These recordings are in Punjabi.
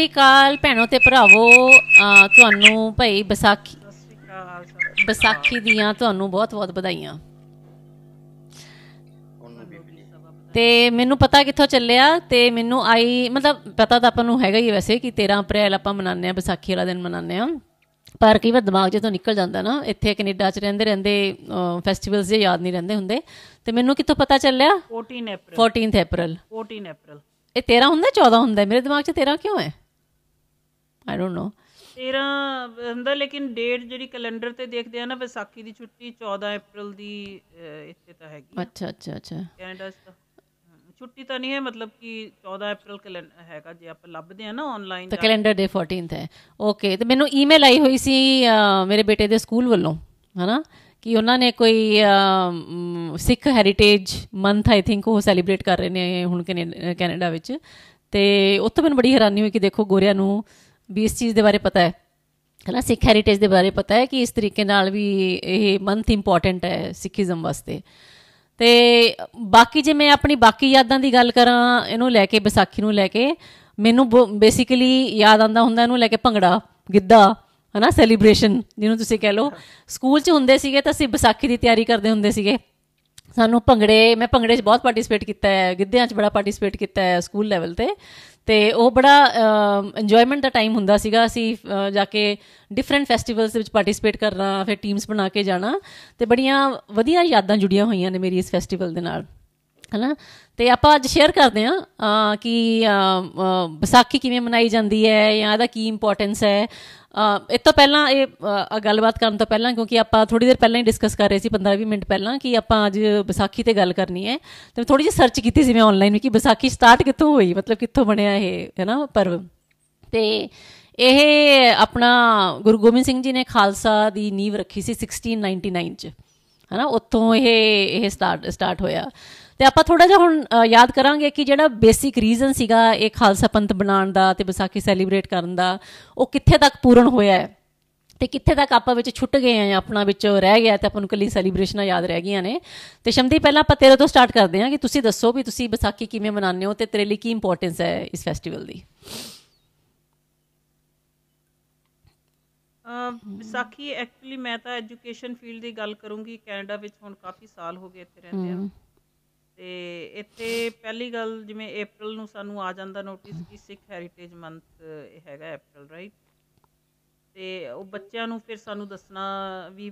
ਸ੍ਰੀ ਅਕਾਲ ਭੈਣੋ ਤੇ ਭਰਾਵੋ ਤੁਹਾਨੂੰ ਭਾਈ ਵਿਸਾਖੀ ਬਸਾਖੀ ਦੀਆਂ ਤੁਹਾਨੂੰ ਬਹੁਤ-ਬਹੁਤ ਵਧਾਈਆਂ ਤੇ ਮੈਨੂੰ ਪਤਾ ਕਿੱਥੋਂ ਚੱਲਿਆ ਤੇ ਮੈਨੂੰ ਆਈ ਮਤਲਬ ਪਤਾ ਤਾਂ ਆਪਾਂ ਨੂੰ ਹੈਗਾ ਹੀ ਵੈਸੇ ਕਿ 13 ਅਪ੍ਰੈਲ ਆਪਾਂ ਮਨਾਉਂਦੇ ਆ ਵਿਸਾਖੀ ਵਾਲਾ ਦਿਨ ਮਨਾਉਂਦੇ ਆ ਪਰ ਕਈ ਵਾਰ ਦਿਮਾਗ ਜਦੋਂ ਨਿਕਲ ਜਾਂਦਾ ਨਾ ਇੱਥੇ ਕੈਨੇਡਾ 'ਚ ਰਹਿੰਦੇ ਰਹਿੰਦੇ ਫੈਸਟੀਵਲਸ ਜੇ ਯਾਦ ਨਹੀਂ ਰਹਿੰਦੇ ਹੁੰਦੇ ਤੇ ਮੈਨੂੰ ਕਿੱਥੋਂ ਪਤਾ ਚੱਲਿਆ 14 ਅਪ੍ਰੈਲ 14 ਅਪ੍ਰੈਲ 14 ਅਪ੍ਰੈਲ ਇਹ 13 ਹੁੰਦਾ 14 ਹੁੰਦਾ ਮੇਰੇ ਦਿਮਾਗ 'ਚ 13 ਕਿਉਂ ਹੈ ਆਈ ਡੋਨਟ ਨੋ 13 ਹੁੰਦਾ ਲੇਕਿਨ ਡੇਟ ਜਿਹੜੀ ਕੈਲੰਡਰ ਤੇ ਦੇਖਦੇ ਆ ਨਾ ਵਿਸਾਖੀ ਦੀ ਛੁੱਟੀ 14 April ਦੀ ਇੱਥੇ ਤਾਂ ਹੈਗੀ ਅੱਛਾ ਅੱਛਾ ਅੱਛਾ ਕੈਨੇਡਾ ਦਾ ਛੁੱਟੀ ਤਾਂ ਨਹੀਂ ਹੈ ਮਤਲਬ ਕਿ 14 April ਕੈਲੰਡਰ ਹੈਗਾ ਜੇ ਆਪਾਂ ਲੱਭਦੇ ਆ ਨਾ ਆਨਲਾਈਨ ਤਾਂ ਕੈਲੰਡਰ ਡੇ 14th ਹੈ ਓਕੇ ਤੇ ਮੈਨੂੰ ਈਮੇਲ ਆਈ ਹੋਈ ਸੀ ਮੇਰੇ ਬੇਟੇ ਦੇ ਸਕੂਲ ਵੱਲੋਂ ਹਨਾ ਕਿ ਉਹਨਾਂ ਨੇ ਕੋਈ Sikh heritage month I think ਉਹ ਸੈਲੀਬ੍ਰੇਟ ਕਰ ਰਹੇ ਨੇ ਹੁਣ ਕੈਨੇਡਾ ਵਿੱਚ ਤੇ ਉੱਥੇ ਮੈਨੂੰ ਬੜੀ ਹੈਰਾਨੀ ਹੋਈ ਕਿ ਦੇਖੋ ਗੋਰਿਆਂ ਨੂੰ ਵੀ ਇਸ ਚੀਜ਼ ਦੇ ਬਾਰੇ ਪਤਾ ਹੈ ਹਨਾ ਸਿੱਖ ਹੈਰੀਟੇਜ ਦੇ ਬਾਰੇ ਪਤਾ ਹੈ ਕਿ ਇਸ ਤਰੀਕੇ ਨਾਲ ਵੀ ਇਹ ਮੰਥ ਇੰਪੋਰਟੈਂਟ ਹੈ ਸਿੱਖੀਜ਼ਮ ਵਾਸਤੇ ਤੇ ਬਾਕੀ ਜੇ ਮੈਂ ਆਪਣੀ ਬਾਕੀ ਯਾਦਾਂ ਦੀ ਗੱਲ ਕਰਾਂ ਇਹਨੂੰ ਲੈ ਕੇ ਵਿਸਾਖੀ ਨੂੰ ਲੈ ਕੇ ਮੈਨੂੰ ਬੇਸਿਕਲੀ ਯਾਦ ਆਂਦਾ ਹੁੰਦਾ ਇਹਨੂੰ ਲੈ ਕੇ ਭੰਗੜਾ ਗਿੱਧਾ ਹਨਾ ਸੈਲੀਬ੍ਰੇਸ਼ਨ ਜਿਹਨੂੰ ਤੁਸੀਂ ਕਹਿ ਲਓ ਸਕੂਲ 'ਚ ਹੁੰਦੇ ਸੀਗੇ ਤਾਂ ਅਸੀਂ ਵਿਸਾਖੀ ਦੀ ਤਿਆਰੀ ਕਰਦੇ ਹੁੰਦੇ ਸੀਗੇ ਸਾਨੂੰ ਭੰਗੜੇ ਮੈਂ ਭੰਗੜੇ 'ਚ ਬਹੁਤ ਪਾਰਟਿਸਿਪੇਟ ਕੀਤਾ ਹੈ ਗਿੱਧਿਆਂ 'ਚ ਬੜਾ ਪਾਰਟਿਸਿਪੇਟ ਕੀਤਾ ਹੈ ਸਕੂਲ ਲੈਵਲ ਤੇ ਤੇ ਉਹ ਬੜਾ ਇੰਜੋਇਮੈਂਟ ਦਾ ਟਾਈਮ ਹੁੰਦਾ ਸੀਗਾ ਅਸੀਂ ਜਾ ਕੇ ਡਿਫਰੈਂਟ ਫੈਸਟੀਵਲਸ ਦੇ ਵਿੱਚ ਪਾਰਟਿਸਿਪੇਟ ਕਰਨਾ ਫਿਰ ਟੀਮਸ ਬਣਾ ਕੇ ਜਾਣਾ ਤੇ ਬੜੀਆਂ ਵਧੀਆ ਯਾਦਾਂ ਜੁੜੀਆਂ ਹੋਈਆਂ ਨੇ ਮੇਰੀ ਇਸ ਫੈਸਟੀਵਲ ਦੇ ਨਾਲ ਹਨਾ ਤੇ ਆਪਾਂ ਅੱਜ ਸ਼ੇਅਰ ਕਰਦੇ ਆ ਕਿ ਵਿਸਾਖੀ ਕਿਵੇਂ ਮਨਾਈ ਜਾਂਦੀ ਹੈ ਜਾਂ ਇਹਦਾ ਕੀ ਇੰਪੋਰਟੈਂਸ ਹੈ ਇਹ ਤਾਂ ਪਹਿਲਾਂ ਇਹ ਗੱਲਬਾਤ ਕਰਨ ਤੋਂ ਪਹਿਲਾਂ ਕਿਉਂਕਿ ਆਪਾਂ ਥੋੜੀ ਦੇਰ ਪਹਿਲਾਂ ਹੀ ਡਿਸਕਸ ਕਰ ਰਹੇ ਸੀ 15-20 ਮਿੰਟ ਪਹਿਲਾਂ ਕਿ ਆਪਾਂ ਅੱਜ ਵਿਸਾਖੀ ਤੇ ਗੱਲ ਕਰਨੀ ਹੈ ਤੇ ਥੋੜੀ ਜਿਹੀ ਸਰਚ ਕੀਤੀ ਸੀ ਮੈਂ ਆਨਲਾਈਨ ਕਿ ਵਿਸਾਖੀ ਸਟਾਰਟ ਕਿੱਥੋਂ ਹੋਈ ਮਤਲਬ ਕਿੱਥੋਂ ਬਣਿਆ ਇਹ ਹੈਨਾ ਪਰਵ ਤੇ ਇਹ ਆਪਣਾ ਗੁਰੂ ਗੋਬਿੰਦ ਸਿੰਘ ਜੀ ਨੇ ਖਾਲਸਾ ਦੀ ਨੀਵ ਰੱਖੀ ਸੀ 1699 ਚ ਹੈਨਾ ਉੱਥੋਂ ਇਹ ਇਹ ਸਟਾਰਟ ਸਟਾਰਟ ਹੋਇਆ ਤੇ ਆਪਾਂ ਥੋੜਾ ਜਿਹਾ ਹੁਣ ਯਾਦ ਕਰਾਂਗੇ ਕਿ ਜਿਹੜਾ ਬੇਸਿਕ ਰੀਜ਼ਨ ਸੀਗਾ ਇਹ ਖਾਲਸਾ ਪੰਥ ਬਣਾਉਣ ਦਾ ਤੇ ਵਿਸਾਖੀ ਸੈਲੀਬ੍ਰੇਟ ਕਰਨ ਦਾ ਉਹ ਕਿੱਥੇ ਤੱਕ ਪੂਰਨ ਹੋਇਆ ਹੈ ਤੇ ਕਿੱਥੇ ਤੱਕ ਆਪਾਂ ਵਿੱਚ ਛੁੱਟ ਗਏ ਆ ਆਪਣਾ ਵਿੱਚ ਰਹਿ ਗਿਆ ਤੇ ਆਪਾਂ ਨੂੰ ਕੱਲੀ ਸੈਲੀਬ੍ਰੇਸ਼ਨਾਂ ਯਾਦ ਰਹਿ ਗਈਆਂ ਨੇ ਤੇ ਸ਼ਮਦੀ ਪਹਿਲਾਂ ਆਪਾਂ ਤੇਰੇ ਤੋਂ ਸਟਾਰਟ ਕਰਦੇ ਆਂ ਕਿ ਤੁਸੀਂ ਦੱਸੋ ਵੀ ਤੁਸੀਂ ਵਿਸਾਖੀ ਕਿਵੇਂ ਮਨਾਉਂਦੇ ਹੋ ਤੇ ਤੇਰੇ ਲਈ ਕੀ ਇੰਪੋਰਟੈਂਸ ਹੈ ਇਸ ਫੈਸਟੀਵਲ ਦੀ ਅ ਵਿਸਾਖੀ ਐਕਚੁਅਲੀ ਮੈਂ ਤਾਂ ਐਜੂਕੇਸ਼ਨ ਫੀਲਡ ਦੀ ਗੱਲ ਕਰੂੰਗੀ ਕੈਨੇਡਾ ਵਿੱਚ ਹੁਣ ਕਾਫੀ ਸਾਲ ਹੋ ਗਏ ਇੱਥੇ ਰਹਿੰਦੇ ਆ ਤੇ ਇੱਥੇ ਪਹਿਲੀ ਗੱਲ ਜਿਵੇਂ April ਨੂੰ ਸਾਨੂੰ ਆ ਜਾਂਦਾ ਨੋਟਿਸ ਕਿ ਸਿੱਖ ਹੈਰੀਟੇਜ ਮੰਥ ਹੈਗਾ April ਰਾਈਟ ਤੇ ਉਹ ਬੱਚਿਆਂ ਨੂੰ ਫਿਰ ਸਾਨੂੰ ਦੱਸਣਾ ਵੀ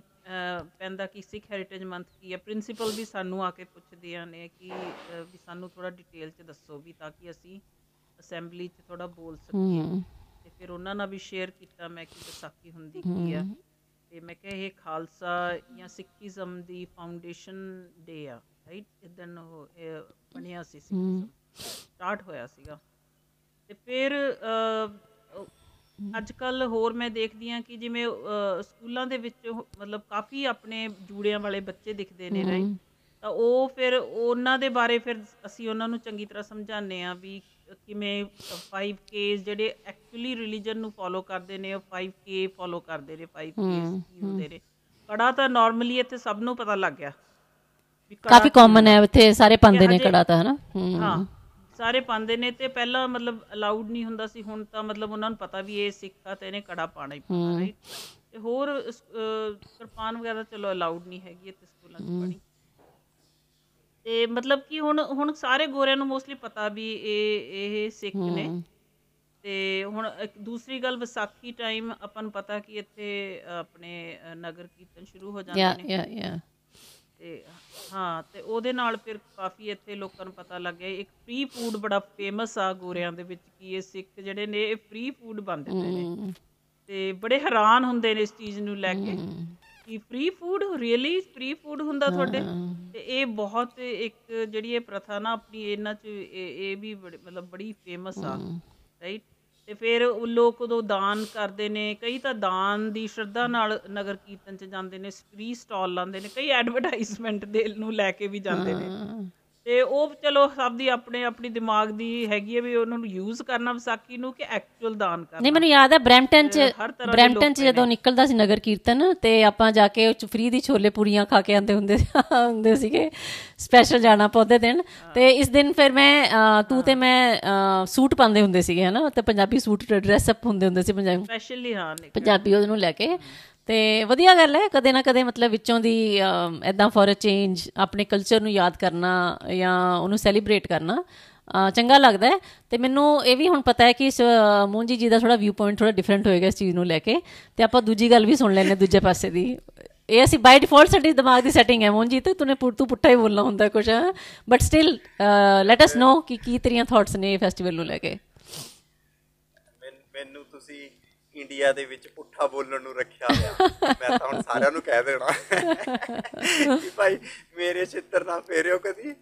ਪੈਂਦਾ ਕਿ ਸਿੱਖ ਹੈਰੀਟੇਜ ਮੰਥ ਕੀ ਹੈ ਪ੍ਰਿੰਸੀਪਲ ਵੀ ਸਾਨੂੰ ਆ ਕੇ ਪੁੱਛਦੇ ਆ ਨੇ ਕਿ ਵੀ ਸਾਨੂੰ ਥੋੜਾ ਡਿਟੇਲ ਚ ਦੱਸੋ ਵੀ ਤਾਂ ਕਿ ਅਸੀਂ ਅਸੈਂਬਲੀ ਚ ਥੋੜਾ ਬੋਲ ਸਕੀਏ ਤੇ ਫਿਰ ਉਹਨਾਂ ਨਾਲ ਵੀ ਸ਼ੇਅਰ ਕੀਤਾ ਮੈਂ ਕਿ ਸਾਕੀ ਹੁੰਦੀ ਕੀ ਆ ਤੇ ਮੈਂ ਕਿਹਾ ਇਹ ਖਾਲਸਾ ਜਾਂ ਸਿੱਖੀਜ਼ਮ ਦੀ ਫਾਊਂਡੇਸ਼ਨ ਡੇ ਆ ਰਾਈਟ ਇਦਨ ਉਹ ਬਣਿਆ ਸੀ ਸਟਾਰਟ ਹੋਇਆ ਸੀਗਾ ਤੇ ਫਿਰ ਅੱਜ ਕੱਲ ਹੋਰ ਮੈਂ ਦੇਖਦੀ ਆ ਕਿ ਜਿਵੇਂ ਸਕੂਲਾਂ ਦੇ ਵਿੱਚ ਮਤਲਬ ਕਾਫੀ ਆਪਣੇ ਜੂੜਿਆਂ ਵਾਲੇ ਬੱਚੇ ਦਿਖਦੇ ਨੇ ਰਾਈਟ ਤਾਂ ਉਹ ਫਿਰ ਉਹਨਾਂ ਦੇ ਬਾਰੇ ਫਿਰ ਅਸੀਂ ਉਹਨਾਂ ਨੂੰ ਚੰਗੀ ਤਰ੍ਹਾਂ ਸਮਝਾਉਂਦੇ ਆ ਵੀ ਕਿਵੇਂ 5K ਜਿਹੜੇ ਐਕਚੁਅਲੀ ਰਿਲੀਜੀਅਨ ਨੂੰ ਫੋਲੋ ਕਰਦੇ ਨੇ ਉਹ 5K ਫੋਲੋ ਕਰਦੇ ਨੇ 5K ਕੀ ਹੁੰਦੇ ਨੇ ਕੜਾ ਤਾਂ ਨਾਰਮਲੀ ਇੱਥੇ ਸਭ ਨੂੰ ਪਤਾ ਲੱਗ ਗਿਆ ਕਾਫੀ ਕਾਮਨ ਹੈ ਇੱਥੇ ਸਾਰੇ ਪਾਉਂਦੇ ਨੇ ਕੜਾ ਤਾਂ ਹਨਾ ਹਾਂ ਸਾਰੇ ਪਾਉਂਦੇ ਨੇ ਤੇ ਪਹਿਲਾਂ ਮਤਲਬ ਅਲਾਉਡ ਨਹੀਂ ਹੁੰਦਾ ਸੀ ਹੁਣ ਤਾਂ ਮਤਲਬ ਉਹਨਾਂ ਨੂੰ ਪਤਾ ਵੀ ਇਹ ਸਿੱਖਾ ਤੇ ਇਹਨੇ ਕੜਾ ਪਾਣਾ ਹੀ ਪਾਣਾ ਰਾਈਟ ਤੇ ਹੋਰ ਕਿਰਪਾਨ ਵਗੈਰਾ ਚਲੋ ਅਲਾਉਡ ਨਹੀਂ ਹੈਗੀ ਇੱਥੇ ਸਕੂਲਾਂ 'ਚ ਪੜੀ ਤੇ ਮਤਲਬ ਕਿ ਹੁਣ ਹੁਣ ਸਾਰੇ ਗੋਰਿਆਂ ਨੂੰ ਮੋਸਟਲੀ ਪਤਾ ਵੀ ਇਹ ਇਹ ਸਿੱਖ ਨੇ ਤੇ ਹੁਣ ਦੂਸਰੀ ਗੱਲ ਵਿਸਾਖੀ ਟਾਈਮ ਆਪਾਂ ਨੂੰ ਪਤਾ ਕਿ ਇੱਥੇ ਆਪਣੇ ਨਗਰ ਕੀਰਤਨ ਸ਼ੁਰੂ ਹੋ ਜਾਂਦੇ ਨੇ ਯਾ ਯਾ ਯਾ ਤੇ ਹਾਂ ਤੇ ਉਹਦੇ ਨਾਲ ਫਿਰ ਕਾਫੀ ਇੱਥੇ ਲੋਕਾਂ ਨੂੰ ਪਤਾ ਲੱਗ ਗਿਆ ਇੱਕ ਫ੍ਰੀ ਫੂਡ ਬੜਾ ਫੇਮਸ ਆ ਗੋਰਿਆਂ ਦੇ ਵਿੱਚ ਕੀ ਇਹ ਸਿੱਖ ਜਿਹੜੇ ਨੇ ਇਹ ਫ੍ਰੀ ਫੂਡ ਬੰਦ ਦਿੰਦੇ ਨੇ ਤੇ ਬੜੇ ਹੈਰਾਨ ਹੁੰਦੇ ਨੇ ਇਸ ਚੀਜ਼ ਨੂੰ ਲੈ ਕੇ ਕਿ free food really free food ਹੁੰਦਾ ਤੁਹਾਡੇ ਤੇ ਇਹ ਬਹੁਤ ਇੱਕ ਜਿਹੜੀ ਇਹ ਪ੍ਰਥਾ ਨਾ ਆਪਣੀ ਇਹਨਾਂ ਚ ਇਹ ਵੀ ਮਤਲਬ ਬੜੀ ਫੇਮਸ ਆ ਰਾਈਟ ਤੇ ਫਿਰ ਉਹ ਲੋਕ ਉਹ ਦਾਨ ਕਰਦੇ ਨੇ ਕਈ ਤਾਂ ਦਾਨ ਦੀ ਸ਼ਰਧਾ ਨਾਲ ਨਗਰ ਕੀਰਤਨ 'ਚ ਜਾਂਦੇ ਨੇ ਫ੍ਰੀ ਸਟਾਲ ਲਾਉਂਦੇ ਨੇ ਕਈ ਐਡਵਰਟਾਈਜ਼ਮੈਂਟ ਦੇ ਨੂੰ ਲੈ ਕੇ ਵੀ ਜਾਂਦੇ ਨੇ ਤੇ ਉਹ ਚਲੋ ਸਭ ਦੀ ਆਪਣੇ ਆਪਣੀ ਦਿਮਾਗ ਦੀ ਹੈਗੀ ਹੈ ਵੀ ਉਹਨਾਂ ਨੂੰ ਯੂਜ਼ ਕਰਨਾ ਵਿਸਾਖੀ ਨੂੰ ਕਿ ਐਕਚੁਅਲ ਦਾਨ ਕਰਨਾ ਨਹੀਂ ਮੈਨੂੰ ਯਾਦ ਹੈ ਬ੍ਰੈਂਟਨ ਚ ਬ੍ਰੈਂਟਨ ਚ ਜਦੋਂ ਨਿਕਲਦਾ ਸੀ ਨਗਰ ਕੀਰਤਨ ਤੇ ਆਪਾਂ ਜਾ ਕੇ ਫ੍ਰੀ ਦੀ ਛੋਲੇ ਪੂਰੀਆਂ ਖਾ ਕੇ ਆਂਦੇ ਹੁੰਦੇ ਹੁੰਦੇ ਸੀਗੇ ਸਪੈਸ਼ਲ ਜਾਣਾ ਪੌਦੇ ਦਿਨ ਤੇ ਇਸ ਦਿਨ ਫਿਰ ਮੈਂ ਤੂੰ ਤੇ ਮੈਂ ਸੂਟ ਪਾਉਂਦੇ ਹੁੰਦੇ ਸੀਗੇ ਹਨਾ ਤੇ ਪੰਜਾਬੀ ਸੂਟ ਡਰੈਸ ਅਪ ਹੁੰਦੇ ਹੁੰਦੇ ਸੀ ਪੰਜਾਬੀ ਸਪੈਸ਼ਲੀ ਹਾਂ ਪੰਜਾਬੀ ਉਹਨੂੰ ਲੈ ਕੇ ਤੇ ਵਧੀਆ ਗੱਲ ਹੈ ਕਦੇ ਨਾ ਕਦੇ ਮਤਲਬ ਵਿੱਚੋਂ ਦੀ ਐਦਾਂ ਫੋਰ ਅ ਚੇਂਜ ਆਪਣੇ ਕਲਚਰ ਨੂੰ ਯਾਦ ਕਰਨਾ ਜਾਂ ਉਹਨੂੰ ਸੈਲੀਬ੍ਰੇਟ ਕਰਨਾ ਚੰਗਾ ਲੱਗਦਾ ਹੈ ਤੇ ਮੈਨੂੰ ਇਹ ਵੀ ਹੁਣ ਪਤਾ ਹੈ ਕਿ ਇਸ ਮੂੰਜੀ ਜੀ ਦਾ ਥੋੜਾ ਵਿਊ ਪੁਆਇੰਟ ਥੋੜਾ ਡਿਫਰੈਂਟ ਹੋਏਗਾ ਇਸ ਚੀਜ਼ ਨੂੰ ਲੈ ਕੇ ਤੇ ਆਪਾਂ ਦੂਜੀ ਗੱਲ ਵੀ ਸੁਣ ਲੈਨੇ ਦੂਜੇ ਪਾਸੇ ਦੀ ਇਹ ਅਸੀਂ ਬਾਈ ਡਿਫਾਲਟ ਸਾਡੀ ਦਿਮਾਗ ਦੀ ਸੈਟਿੰਗ ਹੈ ਮੂੰਜੀ ਤੇ ਤੂਨੇ ਪੁੱਟ ਤੂੰ ਪੁੱਠਾ ਹੀ ਬੋਲਣਾ ਹੁੰਦਾ ਕੁਝ but still let us know ਕਿ ਕੀ ਤੇਰੀਆਂ ਥਾਟਸ ਨੇ ਫੈਸਟੀਵਲ ਨੂੰ ਲੈ ਕੇ ਮੈਨੂੰ ਤੁਸੀਂ ਇੰਡੀਆ ਦੇ ਵਿੱਚ ਪੁੱਠਾ ਬੋਲਣ ਨੂੰ ਰੱਖਿਆ ਹੋਇਆ ਮੈਂ ਤਾਂ ਹੁਣ ਸਾਰਿਆਂ ਨੂੰ ਕਹਿ ਦੇਣਾ ਕਿ ਭਾਈ ਮੇਰੇ ਛਿੱਤਰ ਨਾ ਫੇਰਿਓ ਕਦੀ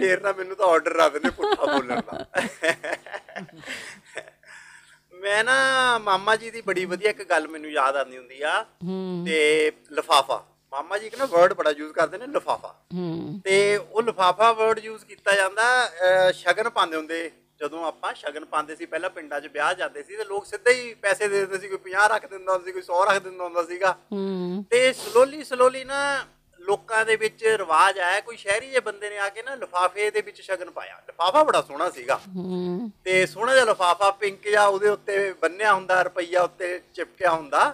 ਫੇਰ ਨਾ ਮੈਨੂੰ ਤਾਂ ਆਰਡਰ ਰੱਖ ਦੇਣੇ ਪੁੱਠਾ ਬੋਲਣ ਦਾ ਮੈਂ ਨਾ ਮਾਮਾ ਜੀ ਦੀ ਬੜੀ ਵਧੀਆ ਇੱਕ ਗੱਲ ਮੈਨੂੰ ਯਾਦ ਆਉਂਦੀ ਹੁੰਦੀ ਆ ਤੇ ਲਫਾਫਾ ਮਾਮਾ ਜੀ ਇੱਕ ਨਾ ਵਰਡ ਬੜਾ ਯੂਜ਼ ਕਰਦੇ ਨੇ ਲਫਾਫਾ ਤੇ ਉਹ ਲਫਾਫਾ ਵਰਡ ਯੂਜ਼ ਕੀਤਾ ਜਾਂਦਾ ਸ਼ਗਨ ਪਾਉਂਦੇ ਹੁੰਦੇ ਜਦੋਂ ਆਪਾਂ ਸ਼ਗਨ ਪਾਉਂਦੇ ਸੀ ਪਹਿਲਾਂ ਪਿੰਡਾਂ 'ਚ ਵਿਆਹ ਜਾਂਦੇ ਸੀ ਤੇ ਲੋਕ ਸਿੱਧੇ ਹੀ ਪੈਸੇ ਦੇ ਦਿੰਦੇ ਸੀ ਕੋਈ 50 ਰੱਖ ਦਿੰਦਾ ਹੁੰਦਾ ਸੀ ਕੋਈ 100 ਰੱਖ ਦਿੰਦਾ ਹੁੰਦਾ ਸੀਗਾ ਤੇ ਸਲੋਲੀ ਸਲੋਲੀ ਨਾ ਲੋਕਾਂ ਦੇ ਵਿੱਚ ਰਿਵਾਜ ਆਇਆ ਕੋਈ ਸ਼ਹਿਰੀ ਜੇ ਬੰਦੇ ਨੇ ਆ ਕੇ ਨਾ ਲਫਾਫੇ ਦੇ ਵਿੱਚ ਸ਼ਗਨ ਪਾਇਆ ਲਫਾਫਾ ਬੜਾ ਸੋਹਣਾ ਸੀਗਾ ਤੇ ਸੋਹਣਾ ਜਿਹਾ ਲਫਾਫਾ ਪਿੰਕ ਜਾਂ ਉਹਦੇ ਉੱਤੇ ਬੰਨਿਆ ਹੁੰਦਾ ਰੁਪਈਆ ਉੱਤੇ ਚਿਪਕਿਆ ਹੁੰਦਾ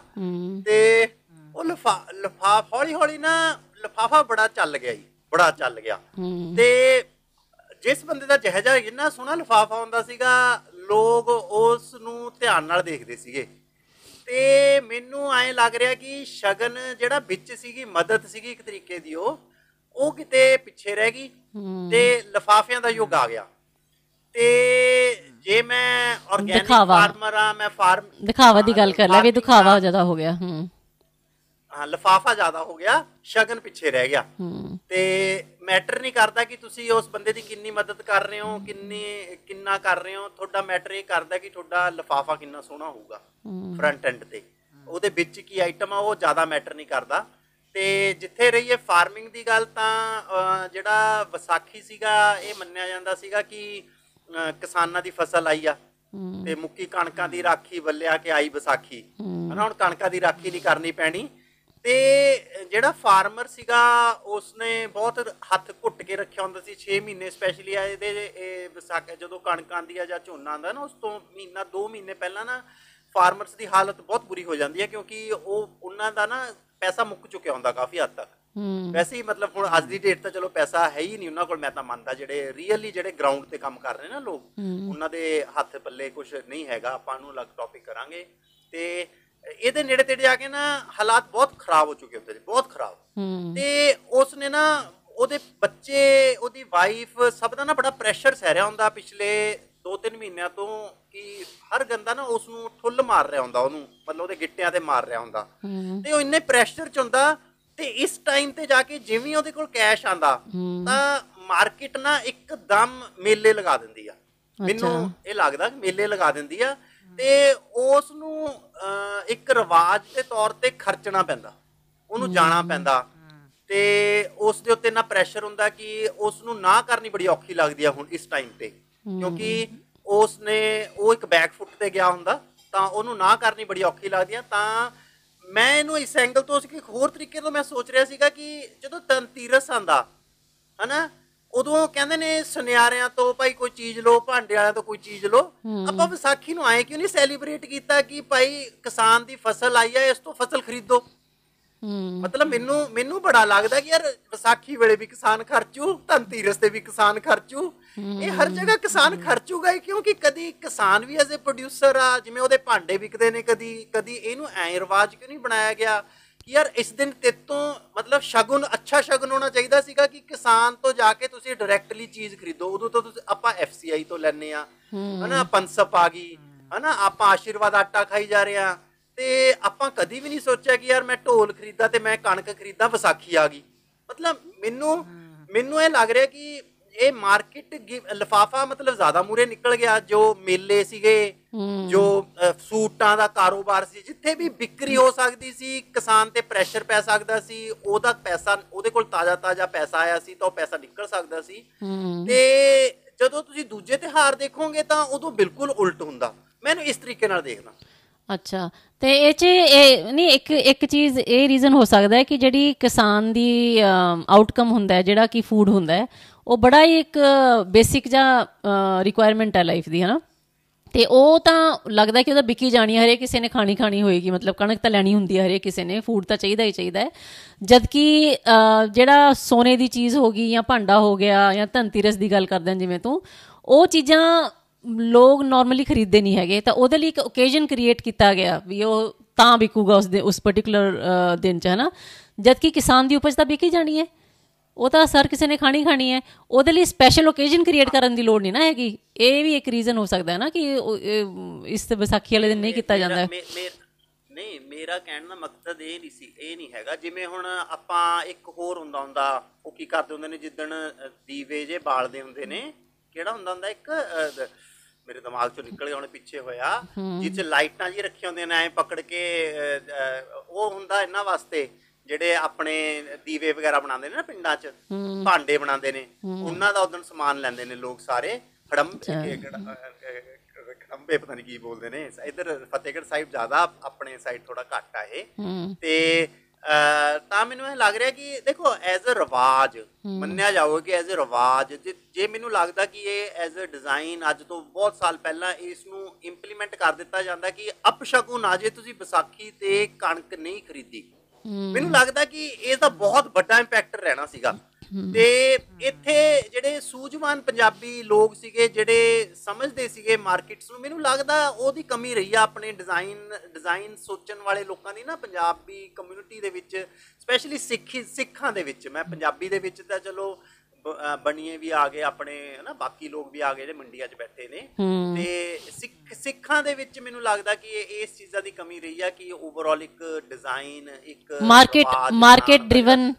ਤੇ ਉਹ ਲਫਾਫਾ ਹੌਲੀ ਹੌਲੀ ਨਾ ਲਫਾਫਾ ਬੜਾ ਚੱਲ ਗਿਆ ਜੀ ਬੜਾ ਚੱਲ ਗਿਆ ਤੇ ਜਿਸ ਬੰਦੇ ਦਾ ਜਹਜਾ ਇੰਨਾ ਸੋਹਣਾ ਲਫਾਫਾ ਹੁੰਦਾ ਸੀਗਾ ਲੋਕ ਉਸ ਨੂੰ ਧਿਆਨ ਨਾਲ ਦੇਖਦੇ ਸੀਗੇ ਤੇ ਮੈਨੂੰ ਐ ਲੱਗ ਰਿਹਾ ਕਿ ਸ਼ਗਨ ਜਿਹੜਾ ਵਿੱਚ ਸੀਗੀ ਮਦਦ ਸੀਗੀ ਇੱਕ ਤਰੀਕੇ ਦੀ ਉਹ ਉਹ ਕਿਤੇ ਪਿੱਛੇ ਰਹਿ ਗਈ ਤੇ ਲਫਾਫਿਆਂ ਦਾ ਯੁੱਗ ਆ ਗਿਆ ਤੇ ਜੇ ਮੈਂ ਆਰਗੈਨਿਕ ਫਾਰਮਰ ਆ ਮੈਂ ਫਾਰਮ ਦਿਖਾਵਾ ਦੀ ਗੱਲ ਕਰ ਲੈ ਵੀ ਦਿਖਾਵਾ ਜ਼ਿਆਦਾ ਹੋ ਗਿਆ ਹੂੰ ਹਾਂ ਲਫਾਫਾ ਜ਼ਿਆਦਾ ਹੋ ਗਿਆ ਸ਼ਗਨ ਪਿੱਛੇ ਰਹਿ ਗਿਆ ਤੇ ਮੈਟਰ ਨਹੀਂ ਕਰਦਾ ਕਿ ਤੁਸੀਂ ਉਸ ਬੰਦੇ ਦੀ ਕਿੰਨੀ ਮਦਦ ਕਰ ਰਹੇ ਹੋ ਕਿੰਨੀ ਕਿੰਨਾ ਕਰ ਰਹੇ ਹੋ ਤੁਹਾਡਾ ਮੈਟਰ ਇਹ ਕਰਦਾ ਕਿ ਤੁਹਾਡਾ ਲਫਾਫਾ ਕਿੰਨਾ ਸੋਹਣਾ ਹੋਊਗਾ ਫਰੰਟ ਐਂਡ ਤੇ ਉਹਦੇ ਵਿੱਚ ਕੀ ਆਈਟਮ ਆ ਉਹ ਜ਼ਿਆਦਾ ਮੈਟਰ ਨਹੀਂ ਕਰਦਾ ਤੇ ਜਿੱਥੇ ਰਹੀ ਹੈ ਫਾਰਮਿੰਗ ਦੀ ਗੱਲ ਤਾਂ ਜਿਹੜਾ ਵਿਸਾਖੀ ਸੀਗਾ ਇਹ ਮੰਨਿਆ ਜਾਂਦਾ ਸੀਗਾ ਕਿ ਕਿਸਾਨਾਂ ਦੀ ਫਸਲ ਆਈ ਆ ਤੇ ਮੁੱਕੀ ਕਣਕਾਂ ਦੀ ਰਾਖੀ ਵੱਲਿਆ ਕਿ ਆਈ ਵਿਸਾਖੀ ਹਨਾ ਹੁਣ ਕਣਕਾਂ ਦੀ ਰਾਖੀ ਨਹੀਂ ਕਰਨੀ ਪੈਣੀ ਤੇ ਜਿਹੜਾ ਫਾਰਮਰ ਸੀਗਾ ਉਸਨੇ ਬਹੁਤ ਹੱਥ ਘੁੱਟ ਕੇ ਰੱਖਿਆ ਹੁੰਦਾ ਸੀ 6 ਮਹੀਨੇ ਸਪੈਸ਼ਲੀ ਆ ਇਹਦੇ ਇਹ ਵਿਸਾਖ ਜਦੋਂ ਕਣਕ ਆਂਦੀ ਆ ਜਾਂ ਝੋਨਾ ਆਂਦਾ ਨਾ ਉਸ ਤੋਂ ਮਹੀਨਾ 2 ਮਹੀਨੇ ਪਹਿਲਾਂ ਨਾ ਫਾਰਮਰਸ ਦੀ ਹਾਲਤ ਬਹੁਤ ਬੁਰੀ ਹੋ ਜਾਂਦੀ ਹੈ ਕਿਉਂਕਿ ਉਹ ਉਹਨਾਂ ਦਾ ਨਾ ਪੈਸਾ ਮੁੱਕ ਚੁੱਕਿਆ ਹੁੰਦਾ ਕਾਫੀ ਹੱਦ ਤੱਕ ਵੈਸੇ ਹੀ ਮਤਲਬ ਹੁਣ ਅੱਜ ਦੀ ਡੇਟ ਤਾਂ ਚਲੋ ਪੈਸਾ ਹੈ ਹੀ ਨਹੀਂ ਉਹਨਾਂ ਕੋਲ ਮੈਂ ਤਾਂ ਮੰਨਦਾ ਜਿਹੜੇ ਰੀਅਲੀ ਜਿਹੜੇ ਗਰਾਊਂਡ ਤੇ ਕੰਮ ਕਰ ਰਹੇ ਨਾ ਲੋਕ ਉਹਨਾਂ ਦੇ ਹੱਥ ਪੱਲੇ ਕੁਝ ਨਹੀਂ ਹੈਗਾ ਆਪਾਂ ਨੂੰ ਅਲੱਗ ਟੌਪਿਕ ਕਰਾਂਗੇ ਤੇ ਇਹਦੇ ਨੇੜੇ ਤੇੜੇ ਜਾ ਕੇ ਨਾ ਹਾਲਾਤ ਬਹੁਤ ਖਰਾਬ ਹੋ ਚੁੱਕੇ ਹੁੰਦੇ ਨੇ ਬਹੁਤ ਖਰਾਬ ਤੇ ਉਸ ਨੇ ਨਾ ਉਹਦੇ ਬੱਚੇ ਉਹਦੀ ਵਾਈਫ ਸਭ ਦਾ ਨਾ ਬੜਾ ਪ੍ਰੈਸ਼ਰ ਸਹਿ ਰਿਹਾ ਹੁੰਦਾ ਪਿਛਲੇ 2-3 ਮਹੀਨਿਆਂ ਤੋਂ ਕਿ ਹਰ ਗੰਦਾ ਨਾ ਉਸ ਨੂੰ ਠੁੱਲ ਮਾਰ ਰਿਹਾ ਹੁੰਦਾ ਉਹਨੂੰ ਮਤਲਬ ਉਹਦੇ ਗਿੱਟਿਆਂ ਤੇ ਮਾਰ ਰਿਹਾ ਹੁੰਦਾ ਤੇ ਉਹ ਇੰਨੇ ਪ੍ਰੈਸ਼ਰ ਚ ਹੁੰਦਾ ਤੇ ਇਸ ਟਾਈਮ ਤੇ ਜਾ ਕੇ ਜਿਵੇਂ ਉਹਦੇ ਕੋਲ ਕੈਸ਼ ਆਂਦਾ ਤਾਂ ਮਾਰਕੀਟ ਨਾ ਇੱਕਦਮ ਮੇਲੇ ਲਗਾ ਦਿੰਦੀ ਆ ਮੈਨੂੰ ਇਹ ਲੱਗਦਾ ਕਿ ਮੇਲੇ ਲਗਾ ਦਿੰਦੀ ਆ ਤੇ ਉਸ ਨੂੰ ਇੱਕ ਰਿਵਾਜ ਦੇ ਤੌਰ ਤੇ ਖਰਚਣਾ ਪੈਂਦਾ ਉਹਨੂੰ ਜਾਣਾ ਪੈਂਦਾ ਤੇ ਉਸ ਦੇ ਉੱਤੇ ਨਾ ਪ੍ਰੈਸ਼ਰ ਹੁੰਦਾ ਕਿ ਉਸ ਨੂੰ ਨਾ ਕਰਨੀ ਬੜੀ ਔਖੀ ਲੱਗਦੀ ਆ ਹੁਣ ਇਸ ਟਾਈਮ ਤੇ ਕਿਉਂਕਿ ਉਸ ਨੇ ਉਹ ਇੱਕ ਬੈਕ ਫੁੱਟ ਤੇ ਗਿਆ ਹੁੰਦਾ ਤਾਂ ਉਹਨੂੰ ਨਾ ਕਰਨੀ ਬੜੀ ਔਖੀ ਲੱਗਦੀ ਆ ਤਾਂ ਮੈਂ ਇਹਨੂੰ ਇਸ ਐਂਗਲ ਤੋਂ ਇੱਕ ਹੋਰ ਤਰੀਕੇ ਤੋਂ ਮੈਂ ਸੋਚ ਰਿਹਾ ਸੀਗਾ ਕਿ ਜਦੋਂ ਤੰਤੀਰਸ ਆਂਦਾ ਹਨਾ ਉਦੋਂ ਕਹਿੰਦੇ ਨੇ ਸੁਨਿਆਰਿਆਂ ਤੋਂ ਭਾਈ ਕੋਈ ਚੀਜ਼ ਲੋ ਭਾਂਡੇ ਵਾਲਿਆਂ ਤੋਂ ਕੋਈ ਚੀਜ਼ ਲੋ ਆਪਾਂ ਵਿਸਾਖੀ ਨੂੰ ਆਏ ਕਿਉਂ ਨਹੀਂ ਸੈਲੀਬ੍ਰੇਟ ਕੀਤਾ ਕਿ ਭਾਈ ਕਿਸਾਨ ਦੀ ਫਸਲ ਆਈ ਹੈ ਇਸ ਤੋਂ ਫਸਲ ਖਰੀਦੋ ਮਤਲਬ ਮੈਨੂੰ ਮੈਨੂੰ ਬੜਾ ਲੱਗਦਾ ਕਿ ਯਾਰ ਵਿਸਾਖੀ ਵੇਲੇ ਵੀ ਕਿਸਾਨ ਖਰਚੂ ਧੰਤੀ ਰਸਤੇ ਵੀ ਕਿਸਾਨ ਖਰਚੂ ਇਹ ਹਰ ਜਗ੍ਹਾ ਕਿਸਾਨ ਖਰਚੂਗਾ ਕਿਉਂਕਿ ਕਦੀ ਕਿਸਾਨ ਵੀ ਐਜ਼ ਅ ਪ੍ਰੋਡਿਊਸਰ ਆ ਜਿਵੇਂ ਉਹਦੇ ਭਾਂਡੇ ਵਿਕਦੇ ਨੇ ਕਦੀ ਕਦੀ ਇਹਨੂੰ ਐਂ ਰਿਵਾਜ ਕਿਉਂ ਨਹੀਂ ਬਣਾਇਆ ਗਿਆ ਯਾਰ ਇਸ ਦਿਨ ਤੇਤੋਂ ਮਤਲਬ ਸ਼ਗਨ ਅੱਛਾ ਸ਼ਗਨ ਹੋਣਾ ਚਾਹੀਦਾ ਸੀਗਾ ਕਿ ਕਿਸਾਨ ਤੋਂ ਜਾ ਕੇ ਤੁਸੀਂ ਡਾਇਰੈਕਟਲੀ ਚੀਜ਼ ਖਰੀਦੋ ਉਦੋਂ ਤੋਂ ਤੁਸੀਂ ਆਪਾਂ ਐਫਸੀਆਈ ਤੋਂ ਲੈਣੇ ਆ ਹਨਾ ਪੰਸਪ ਆ ਗਈ ਹਨਾ ਆਪਾਂ ਆਸ਼ੀਰਵਾਦ ਆਟਾ ਖਾਈ ਜਾ ਰਹੇ ਆ ਤੇ ਆਪਾਂ ਕਦੀ ਵੀ ਨਹੀਂ ਸੋਚਿਆ ਕਿ ਯਾਰ ਮੈਂ ਢੋਲ ਖਰੀਦਾ ਤੇ ਮੈਂ ਕਣਕ ਖਰੀਦਾ ਵਿਸਾਖੀ ਆ ਗਈ ਮਤਲਬ ਮੈਨੂੰ ਮੈਨੂੰ ਇਹ ਲੱਗ ਰਿਹਾ ਕਿ ਇਹ ਮਾਰਕੀਟ ਲਫਾਫਾ ਮਤਲਬ ਜ਼ਿਆਦਾ ਮੂਰੇ ਨਿਕਲ ਗਿਆ ਜੋ ਮੇਲੇ ਸੀਗੇ ਜੋ ਸੂਟਾਂ ਦਾ ਕਾਰੋਬਾਰ ਸੀ ਜਿੱਥੇ ਵੀ ਵਿਕਰੀ ਹੋ ਸਕਦੀ ਸੀ ਕਿਸਾਨ ਤੇ ਪ੍ਰੈਸ਼ਰ ਪੈ ਸਕਦਾ ਸੀ ਉਹਦਾ ਪੈਸਾ ਉਹਦੇ ਕੋਲ ਤਾਜ਼ਾ ਤਾਜ਼ਾ ਪੈਸਾ ਆਇਆ ਸੀ ਤਾਂ ਉਹ ਪੈਸਾ ਨਿਕਲ ਸਕਦਾ ਸੀ ਤੇ ਜਦੋਂ ਤੁਸੀਂ ਦੂਜੇ ਤਿਹਾਰ ਦੇਖੋਗੇ ਤਾਂ ਉਦੋਂ ਬਿਲਕੁਲ ਉਲਟ ਹੁੰਦਾ ਮੈਨੂੰ ਇਸ ਤਰੀਕੇ ਨਾਲ ਦੇਖਦਾ ਅੱਛਾ ਤੇ ਇਹ ਚ ਇਹ ਨਹੀਂ ਇੱਕ ਇੱਕ ਚੀਜ਼ ਇਹ ਰੀਜ਼ਨ ਹੋ ਸਕਦਾ ਹੈ ਕਿ ਜਿਹੜੀ ਕਿਸਾਨ ਦੀ ਆਊਟਕਮ ਹੁੰਦਾ ਹੈ ਜਿਹੜਾ ਕਿ ਫੂਡ ਹੁੰਦਾ ਹੈ ਉਹ ਬੜਾ ਹੀ ਇੱਕ ਬੇਸਿਕ ਜਾਂ ਰਿਕੁਆਇਰਮੈਂਟ ਹੈ ਲਾਈਫ ਦੀ ਹਨਾ ਤੇ ਉਹ ਤਾਂ ਲੱਗਦਾ ਕਿ ਉਹਦਾ ਵਿਕੀ ਜਾਣੀ ਹਰੇ ਕਿਸੇ ਨੇ ਖਾਣੀ ਖਾਣੀ ਹੋਏਗੀ ਮਤਲਬ ਕਣਕ ਤਾਂ ਲੈਣੀ ਹੁੰਦੀ ਹੈ ਹਰੇ ਕਿਸੇ ਨੇ ਫੂਡ ਤਾਂ ਚਾਹੀਦਾ ਹੀ ਚਾਹੀਦਾ ਹੈ ਜਦ ਕਿ ਜਿਹੜਾ ਸੋਨੇ ਦੀ ਚੀਜ਼ ਹੋ ਗਈ ਜਾਂ ਭਾਂਡਾ ਹੋ ਗਿਆ ਜਾਂ ਧੰਤੀਰਸ ਦੀ ਗੱਲ ਕਰਦੇ ਜਿਵੇਂ ਤੂੰ ਉਹ ਚੀਜ਼ਾਂ ਲੋਕ ਨਾਰਮਲੀ ਖਰੀਦਦੇ ਨਹੀਂ ਹੈਗੇ ਤਾਂ ਉਹਦੇ ਲਈ ਇੱਕ ਓਕੇਜ਼ਨ ਕ੍ਰੀਏਟ ਕੀਤਾ ਗਿਆ ਵੀ ਉਹ ਤਾਂ ਵਿਕੂਗਾ ਉਸ ਦੇ ਉਸ ਪਾਰਟਿਕੂਲਰ ਦਿਨ 'ਚ ਹੈ ਨਾ ਕਿ ਕਿਸਾਨ ਦੀ ਉਪਜ ਤਾਂ ਵਿਕੀ ਜਾਣੀ ਹੈ ਉਹ ਤਾਂ ਸਰ ਕਿਸੇ ਨੇ ਖਾਣੀ ਖਾਣੀ ਹੈ ਉਹਦੇ ਲਈ ਸਪੈਸ਼ਲ ਓਕੇਜ਼ਨ ਕ੍ਰੀਏਟ ਕਰਨ ਦੀ ਲੋੜ ਨਹੀਂ ਨਾ ਹੈਗੀ ਇਹ ਵੀ ਇੱਕ ਰੀਜ਼ਨ ਹੋ ਸਕਦਾ ਹੈ ਨਾ ਕਿ ਇਸ ਤੇ ਵਿਸਾਖੀ ਵਾਲੇ ਦਿਨ ਨਹੀਂ ਕੀਤਾ ਜਾਂਦਾ ਨਹੀਂ ਮੇਰਾ ਕਹਿਣ ਦਾ ਮਕਸਦ ਇਹ ਨਹੀਂ ਸੀ ਇਹ ਨਹੀਂ ਹੈਗਾ ਜਿਵੇਂ ਹੁਣ ਆਪਾਂ ਇੱਕ ਹੋਰ ਹੁੰਦਾ ਹੁੰਦਾ ਉਹ ਕੀ ਕਰਦੇ ਹੁੰਦੇ ਨੇ ਜਿੱਦਣ ਦੀਵੇ ਜੇ ਬਾਲਦੇ ਹੁੰਦੇ ਨੇ ਕਿਹੜਾ ਹੁੰਦਾ ਹੁੰਦਾ ਇੱਕ ਮੇਰੇ ਦਿਮਾਗ ਚੋਂ ਨਿਕਲ ਗਿਆ ਉਹਨੇ ਪਿੱਛੇ ਹੋਇਆ ਜਿੱਥੇ ਲਾਈਟਾਂ ਜੀ ਰੱਖੀਆਂ ਹੁੰਦੀਆਂ ਨੇ ਐ ਪਕੜ ਕੇ ਉਹ ਹੁੰਦਾ ਇਹਨਾਂ ਵਾਸਤੇ ਜਿਹੜੇ ਆਪਣੇ ਦੀਵੇ ਵਗੈਰਾ ਬਣਾਉਂਦੇ ਨੇ ਨਾ ਪਿੰਡਾਂ 'ਚ ਭਾਂਡੇ ਬਣਾਉਂਦੇ ਨੇ ਉਹਨਾਂ ਦਾ ਉਦੋਂ ਸਮਾਨ ਲੈਂਦੇ ਨੇ ਲੋਕ ਸਾਰੇ ਫੜੰਬ ਖੰਬੇ ਪਤਾ ਨਹੀਂ ਕੀ ਬੋਲਦੇ ਨੇ ਇਧਰ ਫਤਿਹਗੜ੍ਹ ਸਾਹਿਬ ਜ਼ਿਆਦਾ ਆਪਣੇ ਸਾਈਡ ਥੋੜਾ ਘੱਟ ਆ ਇਹ ਤੇ ਤਾਂ ਮੈਨੂੰ ਇਹ ਲੱਗ ਰਿਹਾ ਕਿ ਦੇਖੋ ਐਜ਼ ਅ ਰਿਵਾਜ ਮੰਨਿਆ ਜਾਊਗਾ ਕਿ ਐਜ਼ ਅ ਰਿਵਾਜ ਜੇ ਮੈਨੂੰ ਲੱਗਦਾ ਕਿ ਇਹ ਐਜ਼ ਅ ਡਿਜ਼ਾਈਨ ਅੱਜ ਤੋਂ ਬਹੁਤ ਸਾਲ ਪਹਿਲਾਂ ਇਸ ਨੂੰ ਇੰਪਲੀਮੈਂਟ ਕਰ ਦਿੱਤਾ ਜਾਂਦਾ ਕਿ ਨਾ ਜੇ ਤੁਸੀਂ ਵਿਸਾਖੀ ਤੇ ਕਣਕ ਨਹੀਂ ਖਰੀਦੀ ਮੈਨੂੰ ਲੱਗਦਾ ਕਿ ਇਹ ਤਾਂ ਬਹੁਤ ਵੱਡਾ ਇੰਪੈਕਟ ਰਹਿਣਾ ਸੀਗਾ ਤੇ ਇੱਥੇ ਜਿਹੜੇ ਸੂਝਵਾਨ ਪੰਜਾਬੀ ਲੋਕ ਸੀਗੇ ਜਿਹੜੇ ਸਮਝਦੇ ਸੀਗੇ ਮਾਰਕੀਟਸ ਨੂੰ ਮੈਨੂੰ ਲੱਗਦਾ ਉਹਦੀ ਕਮੀ ਰਹੀ ਆ ਆਪਣੇ ਡਿਜ਼ਾਈਨ ਡਿਜ਼ਾਈਨ ਸੋਚਣ ਵਾਲੇ ਲੋਕਾਂ ਦੀ ਨਾ ਪੰਜਾਬੀ ਕਮਿਊਨਿਟੀ ਦੇ ਵਿੱਚ ਸਪੈਸ਼ਲੀ ਸਿੱਖ ਸਿੱਖਾਂ ਦੇ ਵਿੱਚ ਮੈਂ ਪੰਜਾਬੀ ਦੇ ਵਿੱਚ ਤਾਂ ਚਲੋ ਬਣੀਏ ਵੀ ਆ ਗਏ ਆਪਣੇ ਹਨਾ ਬਾਕੀ ਲੋਕ ਵੀ ਆ ਗਏ ਜਿਹੜੇ ਮੰਡੀਆਂ 'ਚ ਬੈਠੇ ਨੇ ਤੇ ਸਿੱਖ ਸਿੱਖਾਂ ਦੇ ਵਿੱਚ ਮੈਨੂੰ ਲੱਗਦਾ ਕਿ ਇਹ ਇਸ ਚੀਜ਼ਾਂ ਦੀ ਕਮੀ ਰਹੀ ਆ ਕਿ ਓਵਰਆਲ ਇੱਕ ਡਿਜ਼ਾਈਨ ਇੱਕ market market driven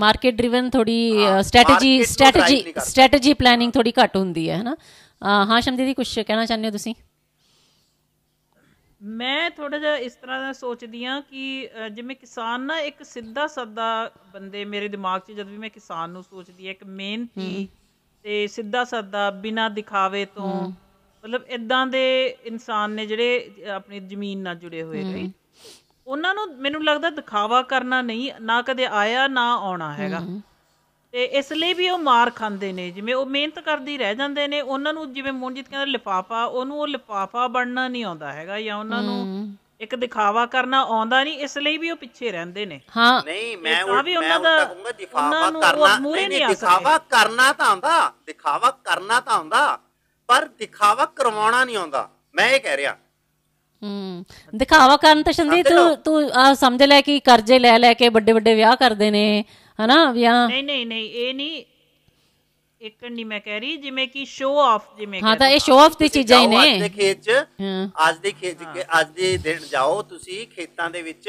market driven ਥੋੜੀ ਸਟ੍ਰੈਟੇਜੀ ਸਟ੍ਰੈਟੇਜੀ ਸਟ੍ਰੈਟੇਜੀ ਪਲੈਨਿੰਗ ਥੋੜੀ ਘੱਟ ਹੁੰਦੀ ਹੈ ਹਨਾ ਹਾਂ ਸ਼ਮ ਦੀਦੀ ਕੁਝ ਕਹਿਣਾ ਚਾਹੁੰਦੇ ਹੋ ਤੁਸੀਂ ਮੈਂ ਥੋੜਾ ਜਿਹਾ ਇਸ ਤਰ੍ਹਾਂ ਦਾ ਸੋਚਦੀ ਆ ਕਿ ਜਿਵੇਂ ਕਿਸਾਨ ਨਾ ਇੱਕ ਸਿੱਧਾ ਸਾਦਾ ਬੰਦੇ ਮੇਰੇ ਦਿਮਾਗ 'ਚ ਜਦ ਵੀ ਮੈਂ ਕਿਸਾਨ ਨੂੰ ਸੋਚਦੀ ਆ ਇੱਕ ਮਿਹਨਤੀ ਤੇ ਸਿੱਧਾ ਸਾਦਾ ਬਿਨਾ ਦਿਖਾਵੇ ਤੋਂ ਮਤਲਬ ਇਦਾਂ ਦੇ ਇਨਸਾਨ ਨੇ ਜਿਹੜੇ ਆਪਣੀ ਜ਼ਮੀਨ ਨਾਲ ਜੁੜੇ ਹੋਏ ਨੇ ਉਹਨਾਂ ਨੂੰ ਮੈਨੂੰ ਲੱਗਦਾ ਦਿਖਾਵਾ ਕਰਨਾ ਨਹੀਂ ਨਾ ਕਦੇ ਆਇਆ ਨਾ ਆਉਣਾ ਹੈਗਾ ਤੇ ਇਸ ਲਈ ਵੀ ਉਹ ਮਾਰ ਖਾਂਦੇ ਨੇ ਜਿਵੇਂ ਉਹ ਮਿਹਨਤ ਕਰਦੀ ਰਹਿ ਜਾਂਦੇ ਨੇ ਉਹਨਾਂ ਨੂੰ ਜਿਵੇਂ ਮੋਨਜੀਤ ਕਹਿੰਦਾ ਲਿਫਾਫਾ ਉਹਨੂੰ ਉਹ ਲਿਫਾਫਾ ਬਣਨਾ ਨਹੀਂ ਆਉਂਦਾ ਹੈਗਾ ਜਾਂ ਉਹਨਾਂ ਨੂੰ ਇੱਕ ਦਿਖਾਵਾ ਕਰਨਾ ਆਉਂਦਾ ਨਹੀਂ ਇਸ ਲਈ ਵੀ ਉਹ ਪਿੱਛੇ ਰਹਿੰਦੇ ਨੇ ਹਾਂ ਨਹੀਂ ਮੈਂ ਉਹ ਵੀ ਉਹਨਾਂ ਦਾ ਦਿਖਾਵਾ ਕਰਨਾ ਨਹੀਂ ਦਿਖਾਵਾ ਕਰਨਾ ਤਾਂ ਆਉਂਦਾ ਦਿਖਾਵਾ ਕਰਨਾ ਤਾਂ ਆਉਂਦਾ ਪਰ ਦਿਖਾਵਾ ਕਰਵਾਉਣਾ ਨਹੀਂ ਆਉਂਦਾ ਮੈਂ ਇਹ ਕਹਿ ਰਿਹਾ ਹੂੰ ਦਿਖਾਵਾ ਕਰਨ ਤਾਂ ਸੰਦੀ ਤੂੰ ਤੂੰ ਸਮਝ ਲੈ ਕਿ ਕਰਜ਼ੇ ਲੈ ਲੈ ਕੇ ਵੱਡੇ ਵੱਡੇ ਵਿਆਹ ਕਰਦੇ ਨੇ ਹਨਾ ਵਿਆਹ ਨਹੀਂ ਨਹੀਂ ਨਹੀਂ ਇਹ ਨਹੀਂ ਇੱਕ ਨਹੀਂ ਮੈਂ ਕਹਿ ਰਹੀ ਜਿਵੇਂ ਕਿ ਸ਼ੋਅ ਆਫ ਜਿਵੇਂ ਹਾਂ ਤਾਂ ਇਹ ਸ਼ੋਅ ਆਫ ਦੀ ਚੀਜ਼ਾਂ ਹੀ ਨੇ ਅੱਜ ਦੇ ਖੇਤ ਚ ਅੱਜ ਦੇ ਖੇਤ ਅੱਜ ਦੇ ਦਿਨ ਜਾਓ ਤੁਸੀਂ ਖੇਤਾਂ ਦੇ ਵਿੱਚ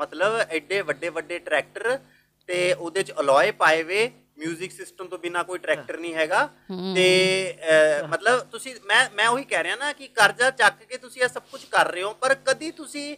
ਮਤਲਬ ਐਡੇ ਵੱਡੇ ਵੱਡੇ ਟਰੈਕਟਰ ਤੇ ਉਹਦੇ ਚ ਅਲੋਏ ਪਾਏ ਵੇ ਮਿਊਜ਼ਿਕ ਸਿਸਟਮ ਤੋਂ ਬਿਨਾ ਕੋਈ ਟਰੈਕਟਰ ਨਹੀਂ ਹੈਗਾ ਤੇ ਮਤਲਬ ਤੁਸੀਂ ਮੈਂ ਮੈਂ ਉਹੀ ਕਹਿ ਰਿਹਾ ਨਾ ਕਿ ਕਰਜ਼ਾ ਚੱਕ ਕੇ ਤੁਸੀਂ ਇਹ ਸਭ ਕੁਝ ਕਰ ਰਹੇ ਹੋ ਪਰ ਕਦੀ ਤੁਸੀਂ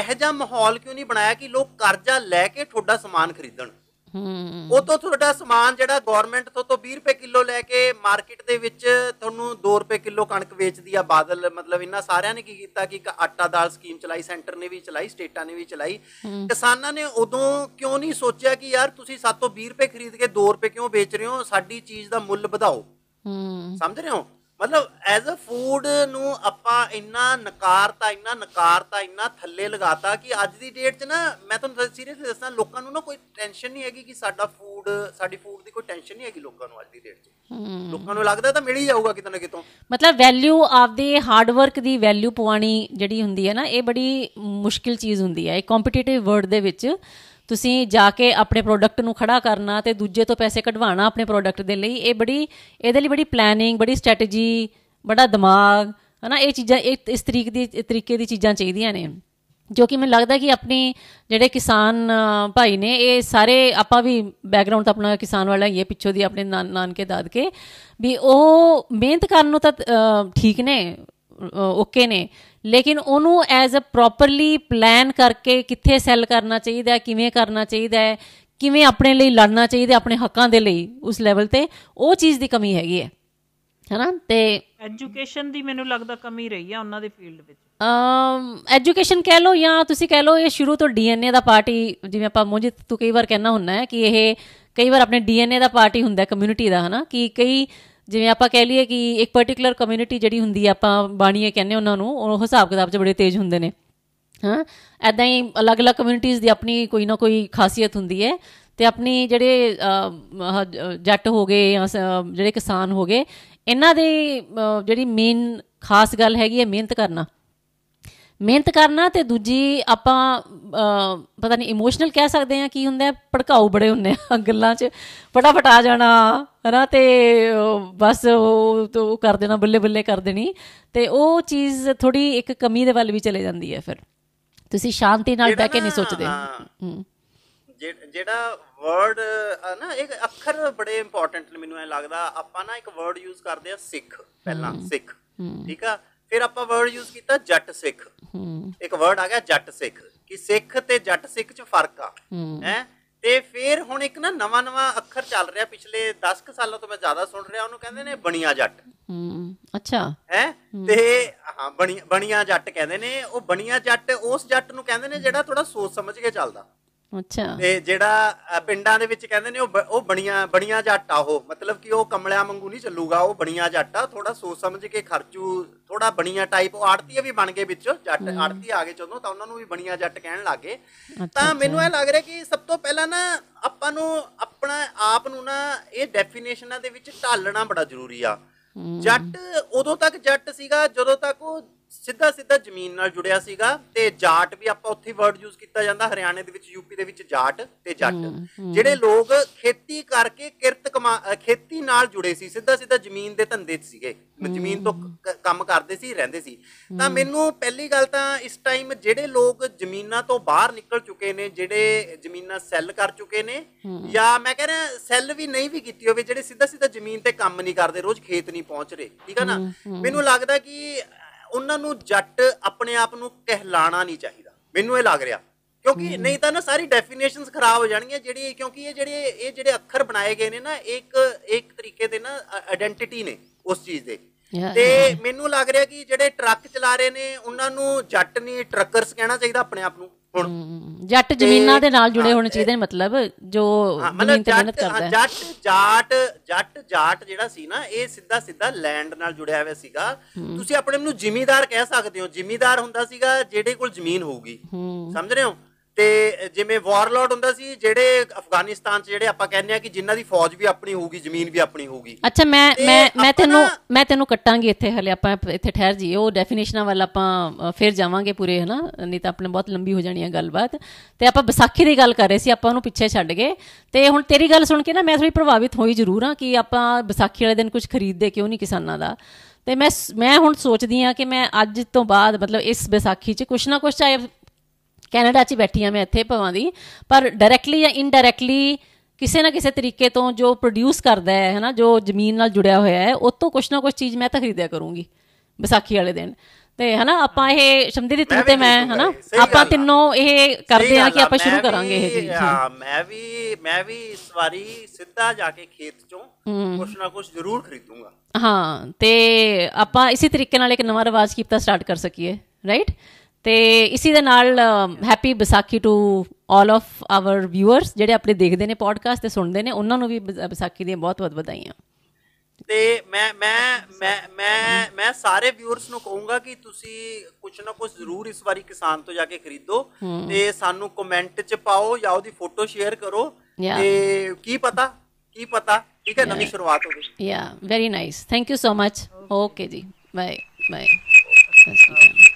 ਇਹ ਜਿਹਾ ਮਾਹੌਲ ਕਿਉਂ ਨਹੀਂ ਬਣਾਇਆ ਕਿ ਲੋਕ ਕਰਜ਼ਾ ਲੈ ਕੇ ਤੁਹਾਡਾ ਸਮਾਨ ਖਰੀਦਣ ਹੂੰ ਉਹ ਤੋਂ ਤੁਹਾਡਾ ਸਮਾਨ ਜਿਹੜਾ ਗਵਰਨਮੈਂਟ ਤੋਂ ਤੋਂ 20 ਰੁਪਏ ਕਿਲੋ ਲੈ ਕੇ ਮਾਰਕੀਟ ਦੇ ਵਿੱਚ ਤੁਹਾਨੂੰ 2 ਰੁਪਏ ਕਿਲੋ ਕਣਕ ਵੇਚਦੀ ਆ ਬਾਦਲ ਮਤਲਬ ਇਹਨਾਂ ਸਾਰਿਆਂ ਨੇ ਕੀ ਕੀਤਾ ਕਿ ਇੱਕ ਆਟਾ ਦਾਲ ਸਕੀਮ ਚਲਾਈ ਸੈਂਟਰ ਨੇ ਵੀ ਚਲਾਈ ਸਟੇਟਾਂ ਨੇ ਵੀ ਚਲਾਈ ਕਿਸਾਨਾਂ ਨੇ ਉਦੋਂ ਕਿਉਂ ਨਹੀਂ ਸੋਚਿਆ ਕਿ ਯਾਰ ਤੁਸੀਂ ਸਾਤੋਂ 20 ਰੁਪਏ ਖਰੀਦ ਕੇ 2 ਰੁਪਏ ਕਿਉਂ ਵੇਚ ਰਹੇ ਹੋ ਸਾਡੀ ਚੀਜ਼ ਦਾ ਮੁੱਲ ਵਧਾਓ ਹੂੰ ਸਮਝ ਰਹੇ ਹੋ ਮਤਲਬ ਐਜ਼ ਅ ਫੂਡ ਨੂੰ ਆਪਾਂ ਇੰਨਾ ਨਕਾਰਤਾ ਇੰਨਾ ਨਕਾਰਤਾ ਇੰਨਾ ਥੱਲੇ ਲਗਾਤਾ ਕਿ ਅੱਜ ਦੀ ਡੇਟ 'ਚ ਨਾ ਮੈਂ ਤੁਹਾਨੂੰ ਸੀਰੀਅਸਲੀ ਦੱਸਣਾ ਲੋਕਾਂ ਨੂੰ ਨਾ ਕੋਈ ਟੈਨਸ਼ਨ ਨਹੀਂ ਹੈਗੀ ਕਿ ਸਾਡਾ ਫੂਡ ਸਾਡੀ ਫੂਡ ਦੀ ਕੋਈ ਟੈਨਸ਼ਨ ਨਹੀਂ ਹੈਗੀ ਲੋਕਾਂ ਨੂੰ ਅੱਜ ਦੀ ਡੇਟ 'ਚ ਲੋਕਾਂ ਨੂੰ ਲੱਗਦਾ ਤਾਂ ਮਿਲ ਹੀ ਜਾਊਗਾ ਕਿਤੇ ਨਾ ਕਿਤੋਂ ਮਤਲਬ ਵੈਲਿਊ ਆਪਦੇ ਹਾਰਡ ਵਰਕ ਦੀ ਵੈਲਿਊ ਪਵਾਣੀ ਜਿਹੜੀ ਹੁੰਦੀ ਹੈ ਨਾ ਇਹ ਬੜੀ ਮੁਸ਼ਕਿਲ ਚੀਜ਼ ਹੁੰਦੀ ਹੈ ਇਹ ਕੰਪੀਟੀਟਿਵ ਵਰਲਡ ਦੇ ਵਿੱਚ ਤੁਸੀਂ ਜਾ ਕੇ ਆਪਣੇ ਪ੍ਰੋਡਕਟ ਨੂੰ ਖੜਾ ਕਰਨਾ ਤੇ ਦੂਜੇ ਤੋਂ ਪੈਸੇ ਕਢਵਾਉਣਾ ਆਪਣੇ ਪ੍ਰੋਡਕਟ ਦੇ ਲਈ ਇਹ ਬੜੀ ਇਹਦੇ ਲਈ ਬੜੀ ਪਲੈਨਿੰਗ ਬੜੀ ਸਟ੍ਰੈਟਜੀ ਬੜਾ ਦਿਮਾਗ ਹਨਾ ਇਹ ਚੀਜ਼ਾਂ ਇਸ ਤਰੀਕ ਦੀ ਤਰੀਕੇ ਦੀ ਚੀਜ਼ਾਂ ਚਾਹੀਦੀਆਂ ਨੇ ਜੋ ਕਿ ਮੈਨੂੰ ਲੱਗਦਾ ਕਿ ਆਪਣੀ ਜਿਹੜੇ ਕਿਸਾਨ ਭਾਈ ਨੇ ਇਹ ਸਾਰੇ ਆਪਾਂ ਵੀ ਬੈਕਗ੍ਰਾਉਂਡ ਤਾਂ ਆਪਣਾ ਕਿਸਾਨ ਵਾਲਾ ਹੀ ਹੈ ਪਿੱਛੋਂ ਦੀ ਆਪਣੇ ਨਾਨਕੇ ਦਾਦਕੇ ਵੀ ਉਹ ਮਿਹਨਤ ਕਰਨ ਨੂੰ ਤਾਂ ਠੀਕ ਨੇ ਓਕੇ ਨੇ ਲੇਕਿਨ ਉਹਨੂੰ ਐਜ਼ ਅ ਪ੍ਰੋਪਰਲੀ ਪਲਾਨ ਕਰਕੇ ਕਿੱਥੇ ਸੈਲ ਕਰਨਾ ਚਾਹੀਦਾ ਕਿਵੇਂ ਕਰਨਾ ਚਾਹੀਦਾ ਹੈ ਕਿਵੇਂ ਆਪਣੇ ਲਈ ਲੜਨਾ ਚਾਹੀਦਾ ਆਪਣੇ ਹੱਕਾਂ ਦੇ ਲਈ ਉਸ ਲੈਵਲ ਤੇ ਉਹ ਚੀਜ਼ ਦੀ ਕਮੀ ਹੈਗੀ ਹੈ ਹੈਨਾ ਤੇ ਐਜੂਕੇਸ਼ਨ ਦੀ ਮੈਨੂੰ ਲੱਗਦਾ ਕਮੀ ਰਹੀ ਹੈ ਉਹਨਾਂ ਦੇ ਫੀਲਡ ਵਿੱਚ ਅਮ ਐਜੂਕੇਸ਼ਨ ਕਹਿ ਲਓ ਜਾਂ ਤੁਸੀਂ ਕਹਿ ਲਓ ਇਹ ਸ਼ੁਰੂ ਤੋਂ ਡੀਐਨਏ ਦਾ ਪਾਰਟੀ ਜਿਵੇਂ ਆਪਾਂ ਮੋਝੇ ਤੂੰ ਕਈ ਵਾਰ ਕਹਿਣਾ ਹੁੰਦਾ ਹੈ ਕਿ ਇਹ ਕਈ ਵਾਰ ਆਪਣੇ ਡੀਐਨਏ ਦਾ ਪਾਰਟੀ ਹੁੰਦਾ ਕਮਿਊਨਿਟੀ ਦਾ ਹਨਾ ਕਿ ਕਈ ਜਿਵੇਂ ਆਪਾਂ ਕਹਿ ਲਈਏ ਕਿ ਇੱਕ ਪਾਰਟਿਕੂਲਰ ਕਮਿਊਨਿਟੀ ਜਿਹੜੀ ਹੁੰਦੀ ਆ ਆਪਾਂ ਬਾਣੀਏ ਕਹਿੰਦੇ ਉਹਨਾਂ ਨੂੰ ਉਹ ਹਿਸਾਬ ਕਿਤਾਬ 'ਚ ਬੜੇ ਤੇਜ਼ ਹੁੰਦੇ ਨੇ ਹਾਂ ਐਦਾਂ ਹੀ ਅਲੱਗ-ਅਲੱਗ ਕਮਿਊਨਿਟੀਆਂ ਦੀ ਆਪਣੀ ਕੋਈ ਨਾ ਕੋਈ ਖਾਸੀਅਤ ਹੁੰਦੀ ਹੈ ਤੇ ਆਪਣੀ ਜਿਹੜੇ ਜੱਟ ਹੋ ਗਏ ਜਾਂ ਜਿਹੜੇ ਕਿਸਾਨ ਹੋ ਗਏ ਇਹਨਾਂ ਦੇ ਜਿਹੜੀ ਮੇਨ ਖਾਸ ਗੱਲ ਹੈਗੀ ਹੈ ਮਿਹਨਤ ਕਰਨਾ ਮਿਹਨਤ ਕਰਨਾ ਤੇ ਦੂਜੀ ਆਪਾਂ ਪਤਾ ਨਹੀਂ ਇਮੋਸ਼ਨਲ ਕਹਿ ਸਕਦੇ ਆ ਕੀ ਹੁੰਦਾ ਭੜਕਾਉ ਬੜੇ ਹੁੰਨੇ ਆ ਗੱਲਾਂ 'ਚ ਫਟਾਫਟ ਆ ਜਾਣਾ ਹਨਾ ਤੇ ਬਸ ਉਹ ਤੋਂ ਕਰ ਦੇਣਾ ਬੱਲੇ ਬੱਲੇ ਕਰ ਦੇਣੀ ਤੇ ਉਹ ਚੀਜ਼ ਥੋੜੀ ਇੱਕ ਕਮੀ ਦੇ ਵੱਲ ਵੀ ਚਲੇ ਜਾਂਦੀ ਹੈ ਫਿਰ ਤੁਸੀਂ ਸ਼ਾਂਤੀ ਨਾਲ ਬਹਿ ਕੇ ਨਹੀਂ ਸੋਚਦੇ ਹੂੰ ਜਿਹੜਾ ਵਰਡ ਨਾ ਇੱਕ ਅੱਖਰ ਬੜੇ ਇੰਪੋਰਟੈਂਟ ਨੇ ਮੈਨੂੰ ਐ ਲੱਗਦਾ ਆਪਾਂ ਨਾ ਇੱਕ ਵਰਡ ਯੂਜ਼ ਕਰਦੇ ਆ ਸਿੱਖ ਪਹਿਲਾਂ ਸਿੱਖ ਠੀਕ ਆ ਫਿਰ ਆਪਾਂ ਵਰਡ ਯੂਜ਼ ਕੀਤਾ ਜੱਟ ਸਿੱਖ ਇੱਕ ਵਰਡ ਆ ਗਿਆ ਜੱਟ ਸਿੱਖ ਕਿ ਸਿੱਖ ਤੇ ਜੱਟ ਸਿੱਖ 'ਚ ਫਰਕ ਆ ਹੈ ਤੇ ਫਿਰ ਹੁਣ ਇੱਕ ਨਾ ਨਵਾਂ ਨਵਾਂ ਅੱਖਰ ਚੱਲ ਰਿਹਾ ਪਿਛਲੇ 10 ਕ ਸਾਲਾਂ ਤੋਂ ਮੈਂ ਜ਼ਿਆਦਾ ਸੁਣ ਰਿਹਾ ਉਹਨੂੰ ਕਹਿੰਦੇ ਨੇ ਬਣੀਆਂ ਜੱਟ ਹੂੰ ਅੱਛਾ ਹੈ ਤੇ ਹਾਂ ਬਣੀਆਂ ਬਣੀਆਂ ਜੱਟ ਕਹਿੰਦੇ ਨੇ ਉਹ ਬਣੀਆਂ ਜੱਟ ਉਸ ਜੱਟ ਨੂੰ ਕਹਿੰਦੇ ਨੇ ਜਿਹੜਾ ਥੋੜਾ ਸੋਚ ਸਮਝ ਕੇ ਚੱਲਦਾ ਅੱਛਾ ਤੇ ਜਿਹੜਾ ਪਿੰਡਾਂ ਦੇ ਵਿੱਚ ਕਹਿੰਦੇ ਨੇ ਉਹ ਉਹ ਬਣੀਆਂ ਬਣੀਆਂ ਜੱਟਾ ਉਹ ਮਤਲਬ ਕਿ ਉਹ ਕਮਲਿਆਂ ਵਾਂਗੂ ਨਹੀਂ ਚੱਲੂਗਾ ਉਹ ਬਣੀਆਂ ਜੱਟਾ ਥੋੜਾ ਸੋਚ ਸਮਝ ਕੇ ਖਰਚੂ ਥੋੜਾ ਬਣੀਆਂ ਟਾਈਪ ਉਹ ਆੜਤੀਏ ਵੀ ਬਣ ਗਏ ਵਿੱਚ ਜੱਟ ਆੜਤੀ ਆ ਗਏ ਚੋਂ ਤਾਂ ਉਹਨਾਂ ਨੂੰ ਵੀ ਬਣੀਆਂ ਜੱਟ ਕਹਿਣ ਲੱਗੇ ਤਾਂ ਮੈਨੂੰ ਇਹ ਲੱਗ ਰਿਹਾ ਕਿ ਸਭ ਤੋਂ ਪਹਿਲਾਂ ਨਾ ਆਪਾਂ ਨੂੰ ਆਪਣਾ ਆਪ ਨੂੰ ਨਾ ਇਹ ਡੈਫੀਨੇਸ਼ਨਾਂ ਦੇ ਵਿੱਚ ਢਾਲਣਾ ਬੜਾ ਜ਼ਰੂਰੀ ਆ ਜੱਟ ਉਦੋਂ ਤੱਕ ਜੱਟ ਸੀਗਾ ਜਦੋਂ ਤੱਕ ਉਹ ਸਿੱਧਾ ਸਿੱਧਾ ਜ਼ਮੀਨ ਨਾਲ ਜੁੜਿਆ ਸੀਗਾ ਤੇ ਜਾਟ ਵੀ ਆਪਾਂ ਉੱਥੇ ਵਰਡ ਯੂਜ਼ ਕੀਤਾ ਜਾਂਦਾ ਹਰਿਆਣੇ ਦੇ ਵਿੱਚ ਯੂਪੀ ਦੇ ਵਿੱਚ ਜਾਟ ਤੇ ਜੱਟ ਜਿਹੜੇ ਲੋਕ ਖੇਤੀ ਕਰਕੇ ਕਿਰਤ ਖੇਤੀ ਨਾਲ ਜੁੜੇ ਸੀ ਸਿੱਧਾ ਸਿੱਧਾ ਜ਼ਮੀਨ ਦੇ ਧੰਦੇ 'ਚ ਸੀਗੇ ਜ਼ਮੀਨ ਤੋਂ ਕੰਮ ਕਰਦੇ ਸੀ ਰਹਿੰਦੇ ਸੀ ਤਾਂ ਮੈਨੂੰ ਪਹਿਲੀ ਗੱਲ ਤਾਂ ਇਸ ਟਾਈਮ ਜਿਹੜੇ ਲੋਕ ਜ਼ਮੀਨਾਂ ਤੋਂ ਬਾਹਰ ਨਿਕਲ ਚੁੱਕੇ ਨੇ ਜਿਹੜੇ ਜ਼ਮੀਨਾਂ ਸੈੱਲ ਕਰ ਚੁੱਕੇ ਨੇ ਜਾਂ ਮੈਂ ਕਹਿੰਦਾ ਸੈੱਲ ਵੀ ਨਹੀਂ ਵੀ ਕੀਤੀ ਹੋਵੇ ਜਿਹੜੇ ਸਿੱਧਾ ਸਿੱਧਾ ਜ਼ਮੀਨ ਤੇ ਕੰਮ ਨਹੀਂ ਕਰਦੇ ਰੋਜ਼ ਖੇਤ ਨਹੀਂ ਪਹੁੰਚ ਰਹੇ ਠੀਕ ਆ ਨਾ ਮੈਨੂੰ ਲੱਗਦਾ ਕਿ ਉਹਨਾਂ ਨੂੰ ਜੱਟ ਆਪਣੇ ਆਪ ਨੂੰ ਕਹਿਲਾਣਾ ਨਹੀਂ ਚਾਹੀਦਾ ਮੈਨੂੰ ਇਹ ਲੱਗ ਰਿਹਾ ਕਿਉਂਕਿ ਨਹੀਂ ਤਾਂ ਨਾ ਸਾਰੀ ਡੈਫੀਨੇਸ਼ਨਸ ਖਰਾਬ ਹੋ ਜਾਣਗੀਆਂ ਜਿਹੜੀ ਕਿਉਂਕਿ ਇਹ ਜਿਹੜੇ ਇਹ ਜਿਹੜੇ ਅੱਖਰ ਬਣਾਏ ਗਏ ਨੇ ਨਾ ਇੱਕ ਇੱਕ ਤਰੀਕੇ ਦੇ ਨਾ ਆਇਡੈਂਟੀਟੀ ਨੇ ਉਸ ਚੀਜ਼ ਦੇ ਤੇ ਮੈਨੂੰ ਲੱਗ ਰਿਹਾ ਕਿ ਜਿਹੜੇ ਟਰੱਕ ਚਲਾ ਰਹੇ ਨੇ ਉਹਨਾਂ ਨੂੰ ਜੱਟ ਨਹੀਂ ਟਰੱਕਰਸ ਕਹਿਣਾ ਚਾਹੀਦਾ ਆਪਣੇ ਆਪ ਨੂੰ ਹੁਣ ਜੱਟ ਜ਼ਮੀਨਾਂ ਦੇ ਨਾਲ ਜੁੜੇ ਹੋਣੇ ਚਾਹੀਦੇ ਨੇ ਮਤਲਬ ਜੋ ਜ਼ਮੀਨ ਤੇ ਮਿਹਨਤ ਕਰਦਾ ਹੈ ਜੱਟ ਜਾਟ ਜੱਟ ਜਾਟ ਜਿਹੜਾ ਸੀ ਨਾ ਇਹ ਸਿੱਧਾ ਸਿੱਧਾ ਲੈਂਡ ਨਾਲ ਜੁੜਿਆ ਹੋਇਆ ਸੀਗਾ ਤੁਸੀਂ ਆਪਣੇ ਨੂੰ ਜ਼ਿਮੀਦਾਰ ਕਹਿ ਸਕਦੇ ਹੋ ਜ਼ਿਮੀਦਾਰ ਹੁੰਦਾ ਸੀਗਾ ਜਿਹੜੇ ਕੋਲ ਜ਼ਮੀਨ ਹੋਊਗੀ ਸਮਝ ਰਹੇ ਹੋ ਤੇ ਜਿਵੇਂ ਵਾਰਲੋਰਡ ਹੁੰਦਾ ਸੀ ਜਿਹੜੇ ਅਫਗਾਨਿਸਤਾਨ 'ਚ ਜਿਹੜੇ ਆਪਾਂ ਕਹਿੰਦੇ ਆ ਕਿ ਜਿਨ੍ਹਾਂ ਦੀ ਫੌਜ ਵੀ ਆਪਣੀ ਹੋਊਗੀ ਜ਼ਮੀਨ ਵੀ ਆਪਣੀ ਹੋਊਗੀ ਅੱਛਾ ਮੈਂ ਮੈਂ ਮੈਂ ਤੈਨੂੰ ਮੈਂ ਤੈਨੂੰ ਕੱਟਾਂਗੀ ਇੱਥੇ ਹਲੇ ਆਪਾਂ ਇੱਥੇ ਠਹਿਰ ਜੀ ਉਹ ਡੈਫੀਨੇਸ਼ਨਾਂ ਵੱਲ ਆਪਾਂ ਫੇਰ ਜਾਵਾਂਗੇ ਪੂਰੇ ਹਨਾ ਨਹੀਂ ਤਾਂ ਆਪਣੇ ਬਹੁਤ ਲੰਬੀ ਹੋ ਜਾਣੀ ਹੈ ਗੱਲਬਾਤ ਤੇ ਆਪਾਂ ਵਿਸਾਖੀ ਦੀ ਗੱਲ ਕਰ ਰਹੇ ਸੀ ਆਪਾਂ ਉਹਨੂੰ ਪਿੱਛੇ ਛੱਡ ਗਏ ਤੇ ਹੁਣ ਤੇਰੀ ਗੱਲ ਸੁਣ ਕੇ ਨਾ ਮੈਂ ਥੋੜੀ ਪ੍ਰਭਾਵਿਤ ਹੋਈ ਜ਼ਰੂਰ ਆ ਕਿ ਆਪਾਂ ਵਿਸਾਖੀ ਵਾਲੇ ਦਿਨ ਕੁਝ ਖਰੀਦਦੇ ਕਿਉਂ ਨਹੀਂ ਕਿਸਾਨਾਂ ਦਾ ਤੇ ਮੈਂ ਮੈਂ ਹੁਣ ਸੋਚਦੀ ਆ ਕਿ ਮੈਂ ਅੱਜ ਤੋਂ ਬਾਅਦ ਮਤਲਬ ਇਸ ਵਿਸਾਖੀ 'ਚ ਕੁਛ ਨਾ ਕੁਛ ਚਾਹੇ ਕੈਨੇਡਾ 'ਚ ਬੈਠੀ ਆ ਮੈਂ ਇੱਥੇ ਭਵਾਂ ਦੀ ਪਰ ਡਾਇਰੈਕਟਲੀ ਜਾਂ ਇਨਡਾਇਰੈਕਟਲੀ ਕਿਸੇ ਨਾ ਕਿਸੇ ਤਰੀਕੇ ਤੋਂ ਜੋ ਪ੍ਰੋਡਿਊਸ ਕਰਦਾ ਹੈ ਹੈਨਾ ਜੋ ਜ਼ਮੀਨ ਨਾਲ ਜੁੜਿਆ ਹੋਇਆ ਹੈ ਉਹ ਤੋਂ ਕੁਛ ਨਾ ਕੁਛ ਚੀਜ਼ ਮੈਂ ਤਾਂ ਖਰੀਦਿਆ ਕਰੂੰਗੀ ਵਿਸਾਖੀ ਵਾਲੇ ਦਿਨ ਤੇ ਹਨਾ ਆਪਾਂ ਇਹ ਸ਼ਮਦੀ ਦੀ ਤੂੰ ਤੇ ਮੈਂ ਹਨਾ ਆਪਾਂ ਤਿੰਨੋਂ ਇਹ ਕਰਦੇ ਆ ਕਿ ਆਪਾਂ ਸ਼ੁਰੂ ਕਰਾਂਗੇ ਇਹ ਜੀ ਹਾਂ ਮੈਂ ਵੀ ਮੈਂ ਵੀ ਇਸ ਵਾਰੀ ਸਿੱਧਾ ਜਾ ਕੇ ਖੇਤ ਚੋਂ ਕੁਛ ਨਾ ਕੁਛ ਜ਼ਰੂਰ ਖਰੀਦੂੰਗਾ ਹਾਂ ਤੇ ਆਪਾਂ ਇਸੇ ਤਰੀਕੇ ਨਾਲ ਇੱਕ ਨਵਾਂ ਰਿਵਾਜ ਕੀਤਾ ਸਟਾਰਟ ਕਰ ਸਕੀਏ ਰਾਈਟ ਤੇ ਇਸੇ ਦੇ ਨਾਲ happy Baisakhi to all of our viewers ਜਿਹੜੇ ਆਪਣੇ ਦੇਖਦੇ ਨੇ ਪੋਡਕਾਸਟ ਤੇ ਸੁਣਦੇ ਨੇ ਉਹਨਾਂ ਨੂੰ ਵੀ ਬਸਾਕੀ ਦੀਆਂ ਬਹੁਤ-ਬਹੁਤ ਵਧਾਈਆਂ ਤੇ ਮੈਂ ਮੈਂ ਮੈਂ ਮੈਂ ਮੈਂ ਸਾਰੇ ਵਿਊਅਰਸ ਨੂੰ ਕਹੂੰਗਾ ਕਿ ਤੁਸੀਂ ਕੁਝ ਨਾ ਕੁਝ ਜ਼ਰੂਰ ਇਸ ਵਾਰੀ ਕਿਸਾਨ ਤੋਂ ਜਾ ਕੇ ਖਰੀਦੋ ਤੇ ਸਾਨੂੰ ਕਮੈਂਟ 'ਚ ਪਾਓ ਜਾਂ ਉਹਦੀ ਫੋਟੋ ਸ਼ੇਅਰ ਕਰੋ ਤੇ ਕੀ ਪਤਾ ਕੀ ਪਤਾ ਠੀਕ ਹੈ ਨਵੀਂ ਸ਼ੁਰੂਆਤ ਹੋਵੇ ਯਾ very nice thank you so much okay ਜੀ ਬਾਏ ਬਾਏ ਸਤਿ ਸ਼੍ਰੀ ਅਕਾਲ